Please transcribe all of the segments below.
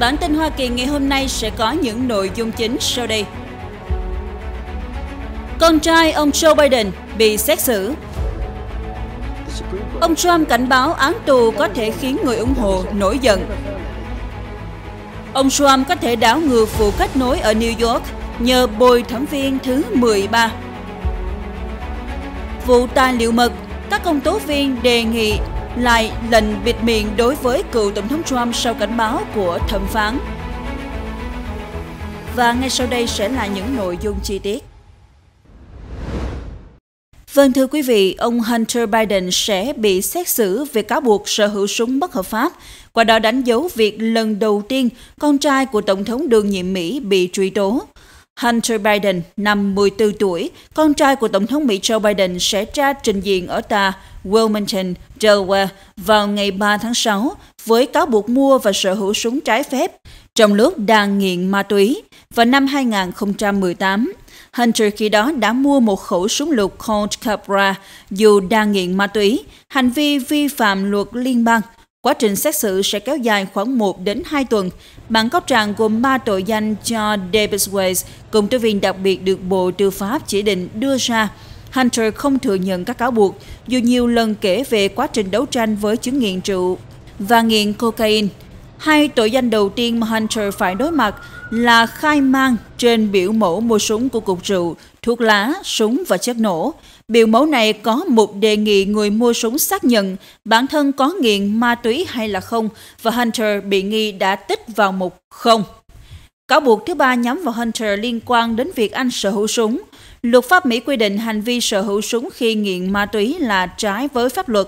Bản tin Hoa Kỳ ngày hôm nay sẽ có những nội dung chính sau đây. Con trai ông Joe Biden bị xét xử Ông Trump cảnh báo án tù có thể khiến người ủng hộ nổi giận. Ông Trump có thể đảo ngược vụ kết nối ở New York nhờ bồi thẩm viên thứ 13. Vụ tài liệu mật, các công tố viên đề nghị lại lệnh bịt miệng đối với cựu Tổng thống Trump sau cảnh báo của thẩm phán. Và ngay sau đây sẽ là những nội dung chi tiết. Vâng thưa quý vị, ông Hunter Biden sẽ bị xét xử về cáo buộc sở hữu súng bất hợp pháp, qua đó đánh dấu việc lần đầu tiên con trai của Tổng thống đương nhiệm Mỹ bị truy tố. Hunter Biden, năm 14 tuổi, con trai của Tổng thống Mỹ Joe Biden sẽ ra trình diện ở tà Wilmington, Delaware vào ngày 3 tháng 6 với cáo buộc mua và sở hữu súng trái phép trong lúc đang nghiện ma túy. Vào năm 2018, Hunter khi đó đã mua một khẩu súng lục Colt Cabra dù đang nghiện ma túy, hành vi vi phạm luật liên bang Quá trình xét xử sẽ kéo dài khoảng 1 đến 2 tuần. Bản cáo trạng gồm 3 tội danh cho David Weiss, công tố viên đặc biệt được Bộ Tư pháp chỉ định đưa ra. Hunter không thừa nhận các cáo buộc, dù nhiều lần kể về quá trình đấu tranh với chứng nghiện rượu và nghiện cocaine. Hai tội danh đầu tiên mà Hunter phải đối mặt là khai mang trên biểu mẫu mua súng của cục rượu, thuốc lá, súng và chất nổ. Biểu mẫu này có một đề nghị người mua súng xác nhận bản thân có nghiện ma túy hay là không và Hunter bị nghi đã tích vào một không. Cáo buộc thứ ba nhắm vào Hunter liên quan đến việc anh sở hữu súng. Luật pháp Mỹ quy định hành vi sở hữu súng khi nghiện ma túy là trái với pháp luật.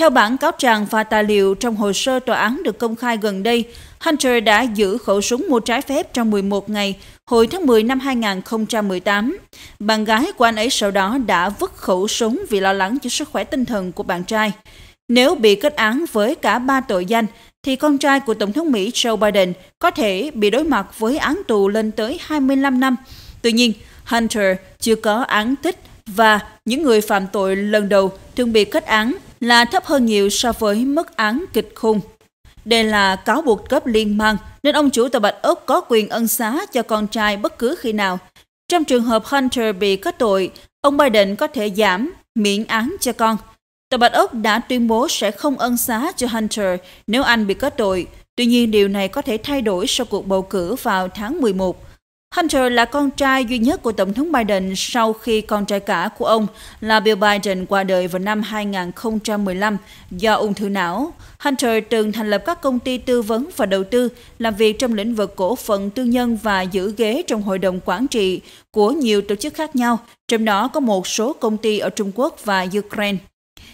Theo bản cáo trạng và tài liệu trong hồ sơ tòa án được công khai gần đây, Hunter đã giữ khẩu súng mua trái phép trong 11 ngày, hồi tháng 10 năm 2018. Bạn gái của anh ấy sau đó đã vứt khẩu súng vì lo lắng cho sức khỏe tinh thần của bạn trai. Nếu bị kết án với cả ba tội danh, thì con trai của Tổng thống Mỹ Joe Biden có thể bị đối mặt với án tù lên tới 25 năm. Tuy nhiên, Hunter chưa có án tích và những người phạm tội lần đầu thường bị kết án là thấp hơn nhiều so với mức án kịch khung. Đây là cáo buộc cấp liên mang nên ông chủ tàu Bạch Ốc có quyền ân xá cho con trai bất cứ khi nào. Trong trường hợp Hunter bị kết tội, ông Biden có thể giảm, miễn án cho con. Tòa Bạch Ốc đã tuyên bố sẽ không ân xá cho Hunter nếu anh bị kết tội. Tuy nhiên điều này có thể thay đổi sau cuộc bầu cử vào tháng 11. Hunter là con trai duy nhất của Tổng thống Biden sau khi con trai cả của ông là Bill Biden qua đời vào năm 2015 do ung thư não. Hunter từng thành lập các công ty tư vấn và đầu tư, làm việc trong lĩnh vực cổ phần tư nhân và giữ ghế trong hội đồng quản trị của nhiều tổ chức khác nhau, trong đó có một số công ty ở Trung Quốc và Ukraine.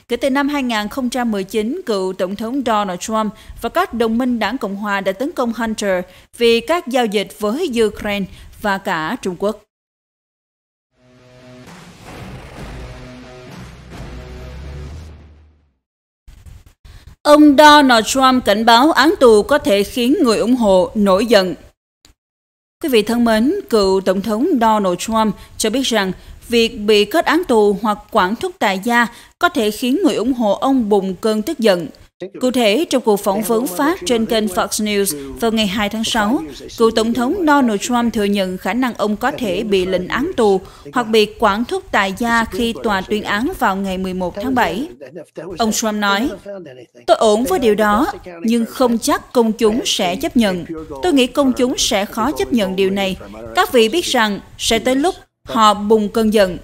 Kể từ năm 2019, cựu Tổng thống Donald Trump và các đồng minh đảng Cộng hòa đã tấn công Hunter vì các giao dịch với Ukraine và cả Trung Quốc. Ông Donald Trump cảnh báo án tù có thể khiến người ủng hộ nổi giận. Quý vị thân mến, cựu Tổng thống Donald Trump cho biết rằng Việc bị kết án tù hoặc quản thúc tại gia có thể khiến người ủng hộ ông bùng cơn tức giận. Cụ thể, trong cuộc phỏng vấn phát trên kênh Fox News vào ngày 2 tháng 6, cựu Tổng thống Donald Trump thừa nhận khả năng ông có thể bị lệnh án tù hoặc bị quản thúc tại gia khi tòa tuyên án vào ngày 11 tháng 7. Ông Trump nói, Tôi ổn với điều đó, nhưng không chắc công chúng sẽ chấp nhận. Tôi nghĩ công chúng sẽ khó chấp nhận điều này. Các vị biết rằng, sẽ tới lúc Họ bùng cơn giận.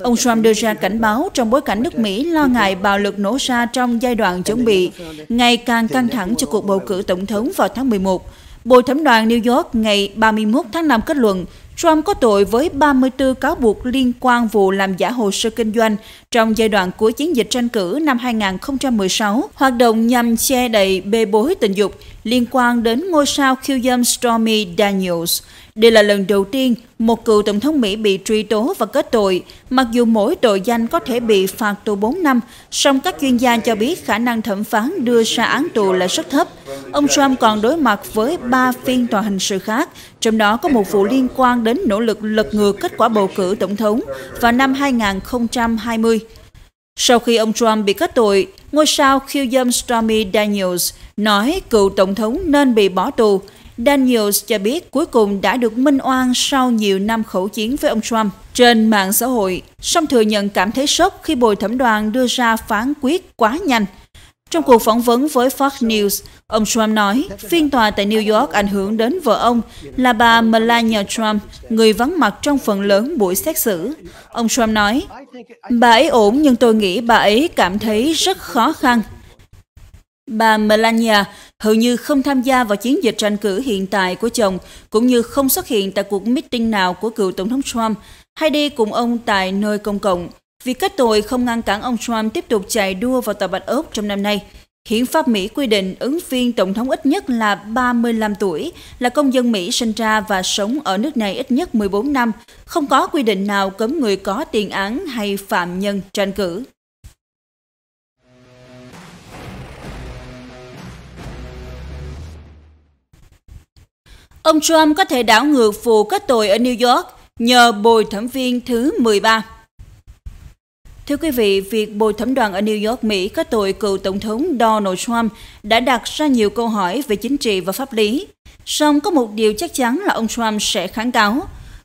Ông Trump đưa ra cảnh báo trong bối cảnh nước Mỹ lo ngại bạo lực nổ ra trong giai đoạn chuẩn bị, ngày càng căng thẳng cho cuộc bầu cử tổng thống vào tháng 11. Bồi thẩm đoàn New York ngày 31 tháng 5 kết luận Trump có tội với 34 cáo buộc liên quan vụ làm giả hồ sơ kinh doanh trong giai đoạn cuối chiến dịch tranh cử năm 2016, hoạt động nhằm che đậy bê bối tình dục, liên quan đến ngôi sao khiêu dâm Stormy Daniels. Đây là lần đầu tiên một cựu tổng thống Mỹ bị truy tố và kết tội. Mặc dù mỗi tội danh có thể bị phạt tù 4 năm, song các chuyên gia cho biết khả năng thẩm phán đưa ra án tù là rất thấp. Ông Trump còn đối mặt với 3 phiên tòa hình sự khác, trong đó có một vụ liên quan đến nỗ lực lật ngược kết quả bầu cử tổng thống vào năm 2020. Sau khi ông Trump bị kết tội, ngôi sao khiêu dâm Stormy Daniels nói cựu tổng thống nên bị bỏ tù. Daniels cho biết cuối cùng đã được minh oan sau nhiều năm khẩu chiến với ông Trump trên mạng xã hội, song thừa nhận cảm thấy sốc khi bồi thẩm đoàn đưa ra phán quyết quá nhanh – trong cuộc phỏng vấn với Fox News, ông Trump nói phiên tòa tại New York ảnh hưởng đến vợ ông là bà Melania Trump, người vắng mặt trong phần lớn buổi xét xử. Ông Trump nói, bà ấy ổn nhưng tôi nghĩ bà ấy cảm thấy rất khó khăn. Bà Melania hầu như không tham gia vào chiến dịch tranh cử hiện tại của chồng, cũng như không xuất hiện tại cuộc meeting nào của cựu Tổng thống Trump hay đi cùng ông tại nơi công cộng. Việc kết tội không ngăn cản ông Trump tiếp tục chạy đua vào Tòa Bạch Ốc trong năm nay. Hiến pháp Mỹ quy định ứng viên tổng thống ít nhất là 35 tuổi, là công dân Mỹ sinh ra và sống ở nước này ít nhất 14 năm, không có quy định nào cấm người có tiền án hay phạm nhân tranh cử. Ông Trump có thể đảo ngược vụ kết tội ở New York nhờ bồi thẩm viên thứ 13. Thưa quý vị, việc bồi thẩm đoàn ở New York, Mỹ có tội cựu Tổng thống Donald Trump đã đặt ra nhiều câu hỏi về chính trị và pháp lý. Song có một điều chắc chắn là ông Trump sẽ kháng cáo.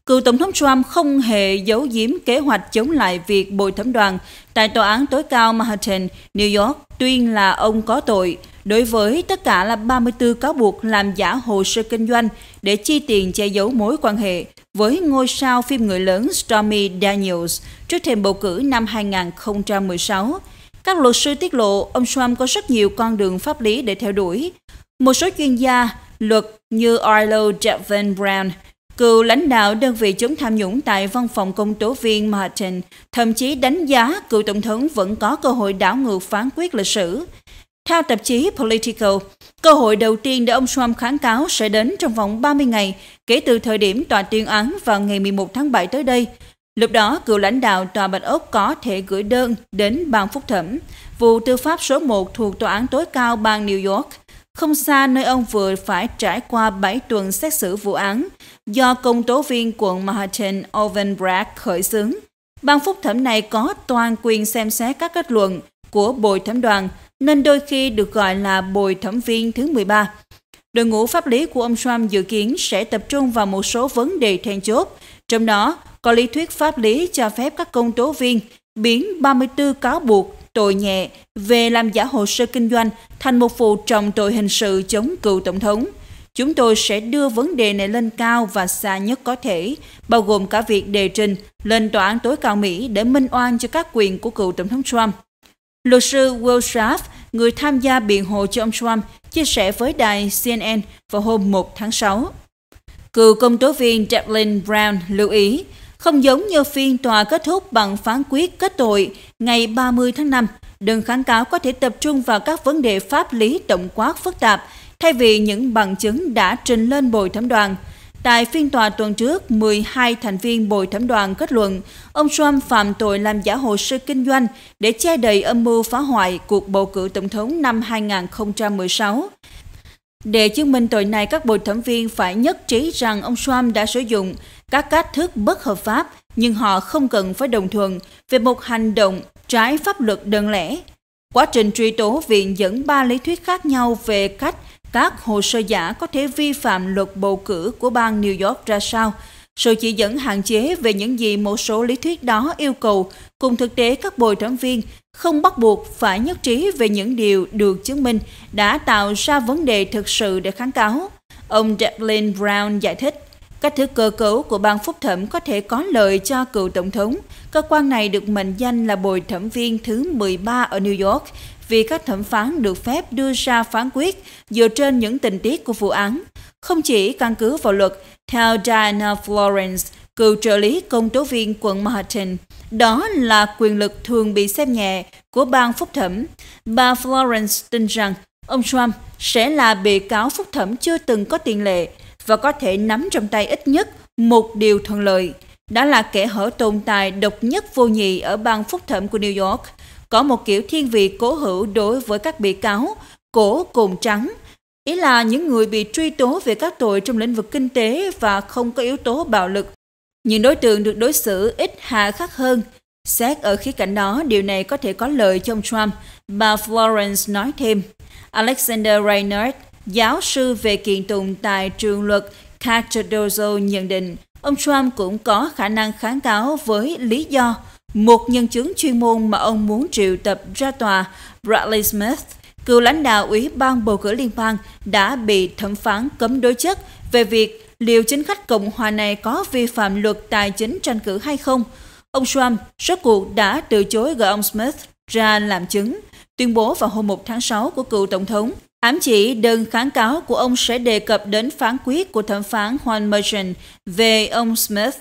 Cựu Tổng thống Trump không hề giấu giếm kế hoạch chống lại việc bồi thẩm đoàn tại Tòa án tối cao Manhattan, New York tuyên là ông có tội đối với tất cả là 34 cáo buộc làm giả hồ sơ kinh doanh để chi tiền che giấu mối quan hệ với ngôi sao phim người lớn Stormy Daniels trước thềm bầu cử năm 2016. Các luật sư tiết lộ ông Trump có rất nhiều con đường pháp lý để theo đuổi. Một số chuyên gia luật như Arlo Devin Brown, cựu lãnh đạo đơn vị chống tham nhũng tại văn phòng công tố viên Martin, thậm chí đánh giá cựu tổng thống vẫn có cơ hội đảo ngược phán quyết lịch sử. Theo tạp chí Political, cơ hội đầu tiên để ông Trump kháng cáo sẽ đến trong vòng 30 ngày kể từ thời điểm tòa tuyên án vào ngày 11 tháng 7 tới đây. Lúc đó, cựu lãnh đạo Tòa Bạch Ốc có thể gửi đơn đến bang phúc thẩm, vụ tư pháp số 1 thuộc Tòa án tối cao bang New York, không xa nơi ông vừa phải trải qua 7 tuần xét xử vụ án do công tố viên quận Manhattan Owen Bragg khởi xướng. Ban phúc thẩm này có toàn quyền xem xét các kết luận của bồi thẩm đoàn nên đôi khi được gọi là bồi thẩm viên thứ 13. Đội ngũ pháp lý của ông Trump dự kiến sẽ tập trung vào một số vấn đề then chốt, trong đó có lý thuyết pháp lý cho phép các công tố viên biến 34 cáo buộc tội nhẹ về làm giả hồ sơ kinh doanh thành một vụ trọng tội hình sự chống cựu tổng thống. Chúng tôi sẽ đưa vấn đề này lên cao và xa nhất có thể, bao gồm cả việc đề trình lên tòa án tối cao Mỹ để minh oan cho các quyền của cựu tổng thống Trump. Luật sư Will Schaff người tham gia biện hộ cho ông Trump, chia sẻ với đài CNN vào hôm 1 tháng 6. Cựu công tố viên Devlin Brown lưu ý, không giống như phiên tòa kết thúc bằng phán quyết kết tội ngày 30 tháng 5, đơn kháng cáo có thể tập trung vào các vấn đề pháp lý tổng quát phức tạp thay vì những bằng chứng đã trình lên bồi thẩm đoàn – Tại phiên tòa tuần trước, 12 thành viên bồi thẩm đoàn kết luận ông Trump phạm tội làm giả hồ sơ kinh doanh để che đậy âm mưu phá hoại cuộc bầu cử tổng thống năm 2016. Để chứng minh tội này, các bồi thẩm viên phải nhất trí rằng ông Trump đã sử dụng các cách thức bất hợp pháp nhưng họ không cần phải đồng thuận về một hành động trái pháp luật đơn lẻ. Quá trình truy tố viện dẫn ba lý thuyết khác nhau về cách các hồ sơ giả có thể vi phạm luật bầu cử của bang New York ra sao, sự chỉ dẫn hạn chế về những gì một số lý thuyết đó yêu cầu cùng thực tế các bồi thẩm viên không bắt buộc phải nhất trí về những điều được chứng minh đã tạo ra vấn đề thực sự để kháng cáo. Ông Jacqueline Brown giải thích, cách thức cơ cấu của bang phúc thẩm có thể có lợi cho cựu tổng thống. Cơ quan này được mệnh danh là bồi thẩm viên thứ 13 ở New York vì các thẩm phán được phép đưa ra phán quyết dựa trên những tình tiết của vụ án, không chỉ căn cứ vào luật, theo Diana Florence, cựu trợ lý công tố viên quận Manhattan, đó là quyền lực thường bị xem nhẹ của bang phúc thẩm. Bà Florence tin rằng ông Trump sẽ là bị cáo phúc thẩm chưa từng có tiền lệ và có thể nắm trong tay ít nhất một điều thuận lợi. Đó là kẻ hở tồn tại độc nhất vô nhị ở bang phúc thẩm của New York – có một kiểu thiên vị cố hữu đối với các bị cáo, cổ cồn trắng, ý là những người bị truy tố về các tội trong lĩnh vực kinh tế và không có yếu tố bạo lực. Những đối tượng được đối xử ít hạ khắc hơn. Xét ở khía cạnh đó, điều này có thể có lợi cho ông Trump, bà Florence nói thêm. Alexander Reinhardt, giáo sư về kiện tụng tại trường luật Cardozo nhận định, ông Trump cũng có khả năng kháng cáo với lý do một nhân chứng chuyên môn mà ông muốn triệu tập ra tòa, Bradley Smith, cựu lãnh đạo Ủy ban bầu cử liên bang, đã bị thẩm phán cấm đối chất về việc liệu chính khách Cộng hòa này có vi phạm luật tài chính tranh cử hay không. Ông Trump rốt cuộc đã từ chối gọi ông Smith ra làm chứng, tuyên bố vào hôm 1 tháng 6 của cựu tổng thống. Ám chỉ đơn kháng cáo của ông sẽ đề cập đến phán quyết của thẩm phán Juan Merchant về ông Smith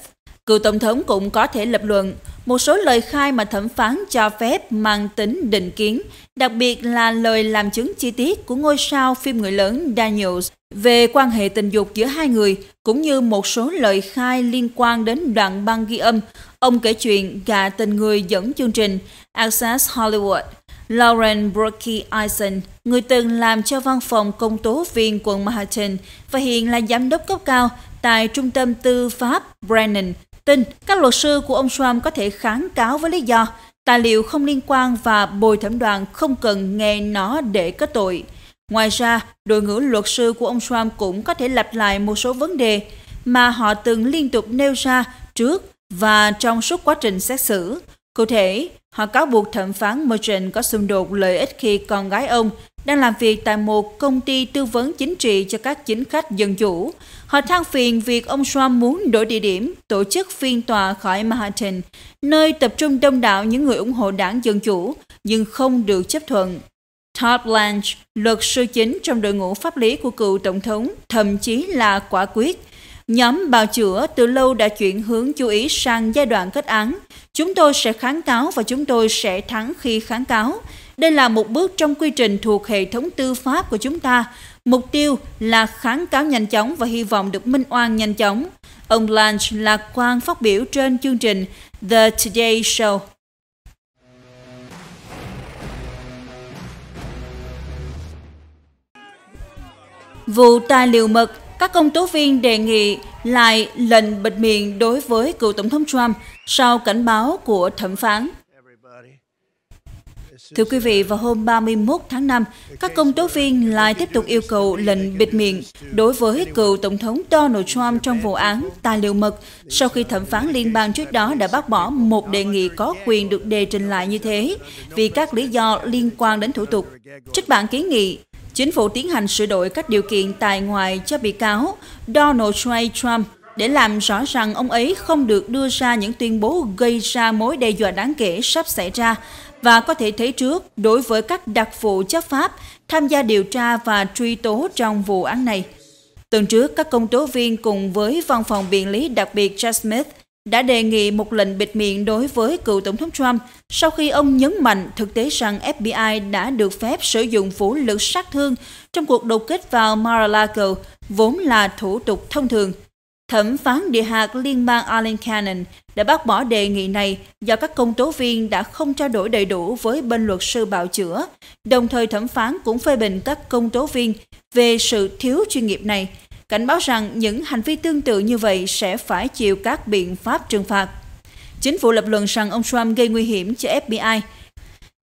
Cựu Tổng thống cũng có thể lập luận một số lời khai mà thẩm phán cho phép mang tính định kiến, đặc biệt là lời làm chứng chi tiết của ngôi sao phim người lớn Daniels về quan hệ tình dục giữa hai người, cũng như một số lời khai liên quan đến đoạn băng ghi âm. Ông kể chuyện gà tình người dẫn chương trình Access Hollywood. Lauren Brookie Eisen, người từng làm cho văn phòng công tố viên quận Manhattan và hiện là giám đốc cấp cao tại trung tâm tư pháp Brennan tin các luật sư của ông Trump có thể kháng cáo với lý do tài liệu không liên quan và bồi thẩm đoàn không cần nghe nó để kết tội. Ngoài ra, đội ngũ luật sư của ông Trump cũng có thể lặp lại một số vấn đề mà họ từng liên tục nêu ra trước và trong suốt quá trình xét xử. Cụ thể, họ cáo buộc thẩm phán Merchant có xung đột lợi ích khi con gái ông đang làm việc tại một công ty tư vấn chính trị cho các chính khách dân chủ. Họ than phiền việc ông Trump muốn đổi địa điểm tổ chức phiên tòa khỏi Manhattan, nơi tập trung đông đảo những người ủng hộ đảng Dân Chủ, nhưng không được chấp thuận. Todd Blanche, luật sư chính trong đội ngũ pháp lý của cựu tổng thống, thậm chí là quả quyết. Nhóm bào chữa từ lâu đã chuyển hướng chú ý sang giai đoạn kết án – Chúng tôi sẽ kháng cáo và chúng tôi sẽ thắng khi kháng cáo. Đây là một bước trong quy trình thuộc hệ thống tư pháp của chúng ta. Mục tiêu là kháng cáo nhanh chóng và hy vọng được minh oan nhanh chóng. Ông Lange lạc quan phát biểu trên chương trình The Today Show. Vụ tài liệu mật các công tố viên đề nghị lại lệnh bịt miệng đối với cựu Tổng thống Trump sau cảnh báo của thẩm phán. Thưa quý vị, vào hôm 31 tháng 5, các công tố viên lại tiếp tục yêu cầu lệnh bịt miệng đối với cựu Tổng thống Donald Trump trong vụ án tài liệu mật sau khi thẩm phán liên bang trước đó đã bác bỏ một đề nghị có quyền được đề trình lại như thế vì các lý do liên quan đến thủ tục. Trích bản kiến nghị, chính phủ tiến hành sửa đổi các điều kiện tài ngoại cho bị cáo Donald J. Trump để làm rõ rằng ông ấy không được đưa ra những tuyên bố gây ra mối đe dọa đáng kể sắp xảy ra và có thể thấy trước đối với các đặc vụ chấp pháp tham gia điều tra và truy tố trong vụ án này. Tuần trước, các công tố viên cùng với văn phòng biện lý đặc biệt Jack Smith đã đề nghị một lệnh bịt miệng đối với cựu Tổng thống Trump sau khi ông nhấn mạnh thực tế rằng FBI đã được phép sử dụng vũ lực sát thương trong cuộc đột kích vào Mar-a-Lago, vốn là thủ tục thông thường. Thẩm phán địa hạt liên bang Alan Cannon đã bác bỏ đề nghị này do các công tố viên đã không trao đổi đầy đủ với bên luật sư bào chữa. Đồng thời thẩm phán cũng phê bình các công tố viên về sự thiếu chuyên nghiệp này cảnh báo rằng những hành vi tương tự như vậy sẽ phải chịu các biện pháp trừng phạt. Chính phủ lập luận rằng ông Trump gây nguy hiểm cho FBI.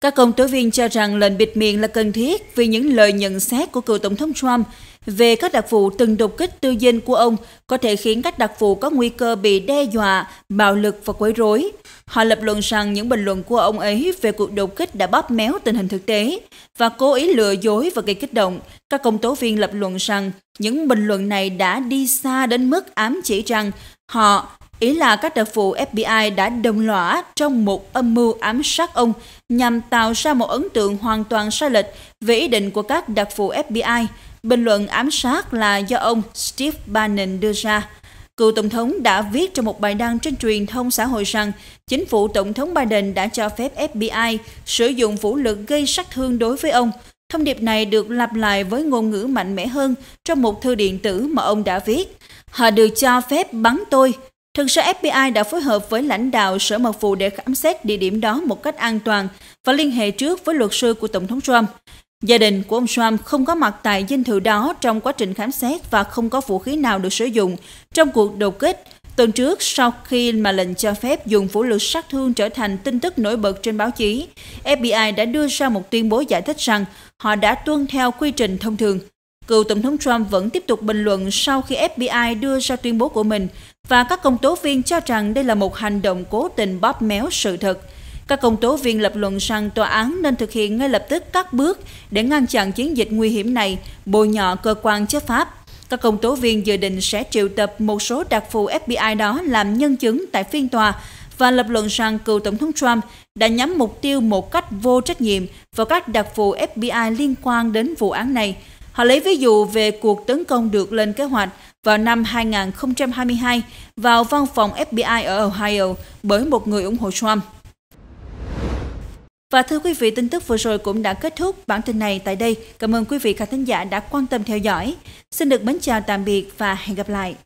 Các công tố viên cho rằng lệnh bịt miệng là cần thiết vì những lời nhận xét của cựu Tổng thống Trump về các đặc vụ từng đột kích tư dinh của ông có thể khiến các đặc vụ có nguy cơ bị đe dọa, bạo lực và quấy rối. Họ lập luận rằng những bình luận của ông ấy về cuộc đột kích đã bóp méo tình hình thực tế và cố ý lừa dối và gây kích động. Các công tố viên lập luận rằng những bình luận này đã đi xa đến mức ám chỉ rằng họ, ý là các đặc vụ FBI đã đồng lõa trong một âm mưu ám sát ông nhằm tạo ra một ấn tượng hoàn toàn sai lệch về ý định của các đặc vụ FBI. Bình luận ám sát là do ông Steve Bannon đưa ra. Cựu Tổng thống đã viết trong một bài đăng trên truyền thông xã hội rằng chính phủ Tổng thống Biden đã cho phép FBI sử dụng vũ lực gây sát thương đối với ông. Thông điệp này được lặp lại với ngôn ngữ mạnh mẽ hơn trong một thư điện tử mà ông đã viết. Họ được cho phép bắn tôi. Thực ra FBI đã phối hợp với lãnh đạo sở mật vụ để khám xét địa điểm đó một cách an toàn và liên hệ trước với luật sư của Tổng thống Trump. Gia đình của ông Swam không có mặt tại dinh thự đó trong quá trình khám xét và không có vũ khí nào được sử dụng trong cuộc đột kích. Tuần trước, sau khi mà lệnh cho phép dùng vũ lực sát thương trở thành tin tức nổi bật trên báo chí, FBI đã đưa ra một tuyên bố giải thích rằng họ đã tuân theo quy trình thông thường. Cựu Tổng thống Trump vẫn tiếp tục bình luận sau khi FBI đưa ra tuyên bố của mình và các công tố viên cho rằng đây là một hành động cố tình bóp méo sự thật – các công tố viên lập luận rằng tòa án nên thực hiện ngay lập tức các bước để ngăn chặn chiến dịch nguy hiểm này, bồi nhọ cơ quan chấp pháp. Các công tố viên dự định sẽ triệu tập một số đặc vụ FBI đó làm nhân chứng tại phiên tòa và lập luận rằng cựu Tổng thống Trump đã nhắm mục tiêu một cách vô trách nhiệm vào các đặc vụ FBI liên quan đến vụ án này. Họ lấy ví dụ về cuộc tấn công được lên kế hoạch vào năm 2022 vào văn phòng FBI ở Ohio bởi một người ủng hộ Trump. Và thưa quý vị, tin tức vừa rồi cũng đã kết thúc bản tin này tại đây. Cảm ơn quý vị khán thính giả đã quan tâm theo dõi. Xin được mến chào tạm biệt và hẹn gặp lại.